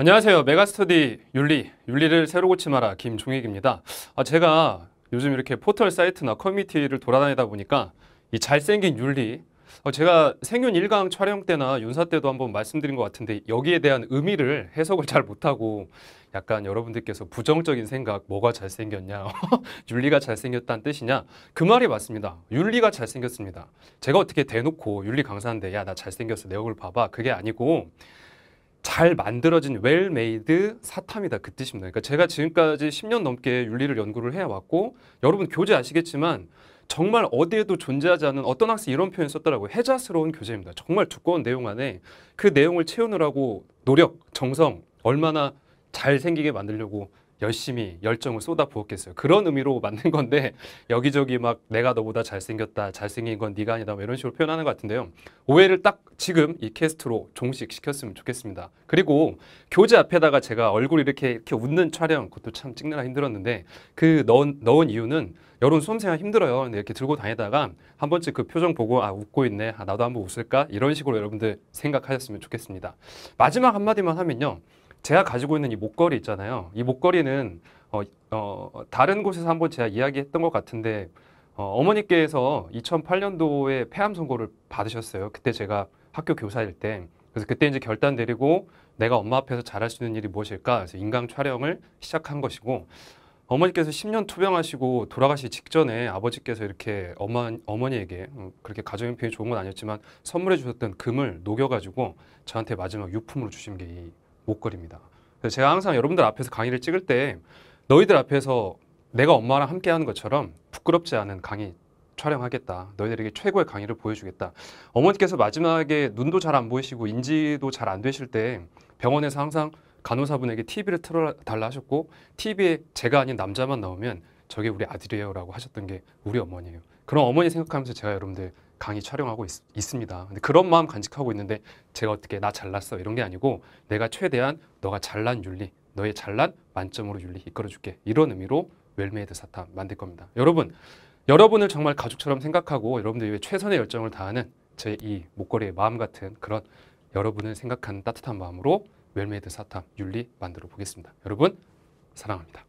안녕하세요. 메가스터디 윤리, 윤리를 새로 고침마라 김종익입니다. 아, 제가 요즘 이렇게 포털 사이트나 커뮤니티를 돌아다니다 보니까 이 잘생긴 윤리, 아, 제가 생윤 1강 촬영 때나 윤사 때도 한번 말씀드린 것 같은데 여기에 대한 의미를 해석을 잘 못하고 약간 여러분들께서 부정적인 생각, 뭐가 잘생겼냐, 윤리가 잘생겼다는 뜻이냐 그 말이 맞습니다. 윤리가 잘생겼습니다. 제가 어떻게 대놓고 윤리 강사인데 야 나 잘생겼어 내 얼굴 봐봐 그게 아니고 잘 만들어진 웰메이드 사탐이다 그 뜻입니다. 그러니까 제가 지금까지 10년 넘게 윤리를 연구를 해왔고 여러분 교재 아시겠지만 정말 어디에도 존재하지 않은 어떤 학생 이런 표현 썼더라고요. 해자스러운 교재입니다. 정말 두꺼운 내용 안에 그 내용을 채우느라고 노력, 정성 얼마나 잘 생기게 만들려고 열심히 열정을 쏟아 부었겠어요. 그런 의미로 만든 건데 여기저기 막 내가 너보다 잘생겼다, 잘생긴 건 네가 아니다 뭐 이런 식으로 표현하는 것 같은데요. 오해를 딱 지금 이 캐스트로 종식시켰으면 좋겠습니다. 그리고 교재 앞에다가 제가 얼굴 이렇게 이렇게 웃는 촬영 그것도 참 찍느라 힘들었는데 그 넣은, 넣은 이유는 여론 수험생활 힘들어요. 이렇게 들고 다니다가 한 번쯤 그 표정 보고 아 웃고 있네, 아 나도 한번 웃을까 이런 식으로 여러분들 생각하셨으면 좋겠습니다. 마지막 한마디만 하면요. 제가 가지고 있는 이 목걸이 있잖아요. 이 목걸이는 어, 어, 다른 곳에서 한번 제가 이야기했던 것 같은데 어, 어머니께서 2008년도에 폐암 선고를 받으셨어요. 그때 제가 학교 교사일 때. 그래서 그때 이제 결단 내리고 내가 엄마 앞에서 잘할 수 있는 일이 무엇일까? 그래서 인강 촬영을 시작한 것이고 어머니께서 10년 투병하시고 돌아가시기 직전에 아버지께서 이렇게 엄마, 어머니에게 음, 그렇게 가정형편이 좋은 건 아니었지만 선물해 주셨던 금을 녹여가지고 저한테 마지막 유품으로 주신 게이 목걸입니다 그래서 제가 항상 여러분들 앞에서 강의를 찍을 때 너희들 앞에서 내가 엄마랑 함께 하는 것처럼 부끄럽지 않은 강의 촬영하겠다. 너희들에게 최고의 강의를 보여주겠다. 어머니께서 마지막에 눈도 잘 안 보이시고 인지도 잘 안 되실 때 병원에서 항상 간호사분에게 TV를 틀어달라 하셨고 TV에 제가 아닌 남자만 나오면 저게 우리 아들이에요라고 하셨던 게 우리 어머니예요. 그런 어머니 생각하면서 제가 여러분들 강의 촬영하고 있, 습니다 근데 그런 마음 간직하고 있는데 제가 어떻게 나 잘났어 이런 게 아니고 내가 최대한 너가 잘난 윤리, 너의 잘난 만점으로 윤리 이끌어줄게 이런 의미로 웰메이드 사탕 만들 겁니다. 여러분 여러분을 정말 가족처럼 생각하고 여러분들 위 최선의 열정을 다하는 제 이 목걸이의 마음 같은 그런 여러분을 생각하는 따뜻한 마음으로 웰메이드 사탕 윤리 만들어 보겠습니다. 여러분 사랑합니다.